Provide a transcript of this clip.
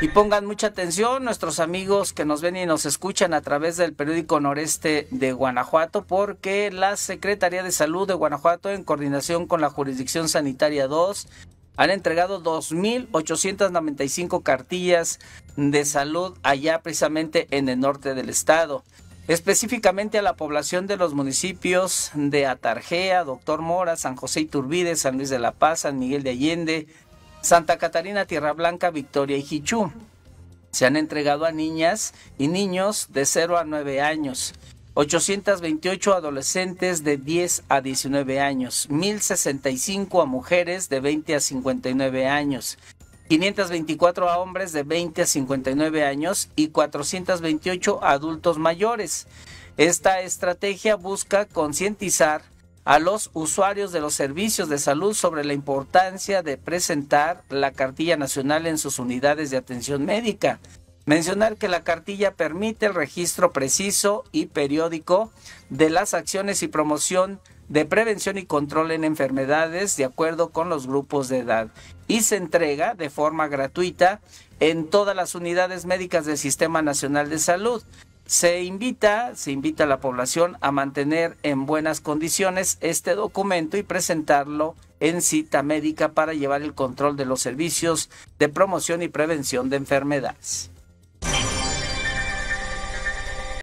Y pongan mucha atención nuestros amigos que nos ven y nos escuchan a través del periódico Noreste de Guanajuato, porque la Secretaría de Salud de Guanajuato, en coordinación con la Jurisdicción Sanitaria 2, han entregado 2.895 cartillas de salud allá precisamente en el norte del estado. Específicamente a la población de los municipios de Atarjea, Doctor Mora, San José Iturbide, San Luis de la Paz, San Miguel de Allende, Santa Catarina, Tierra Blanca, Victoria y Jichú. Se han entregado a niñas y niños de 0 a 9 años. 828 adolescentes de 10 a 19 años, 1065 a mujeres de 20 a 59 años, 524 a hombres de 20 a 59 años y 428 adultos mayores. Esta estrategia busca concientizar a los usuarios de los servicios de salud sobre la importancia de presentar la cartilla nacional en sus unidades de atención médica. Mencionar que la cartilla permite el registro preciso y periódico de las acciones y promoción de prevención y control en enfermedades de acuerdo con los grupos de edad y se entrega de forma gratuita en todas las unidades médicas del Sistema Nacional de Salud se invita, se invita a la población a mantener en buenas condiciones este documento y presentarlo en cita médica para llevar el control de los servicios de promoción y prevención de enfermedades.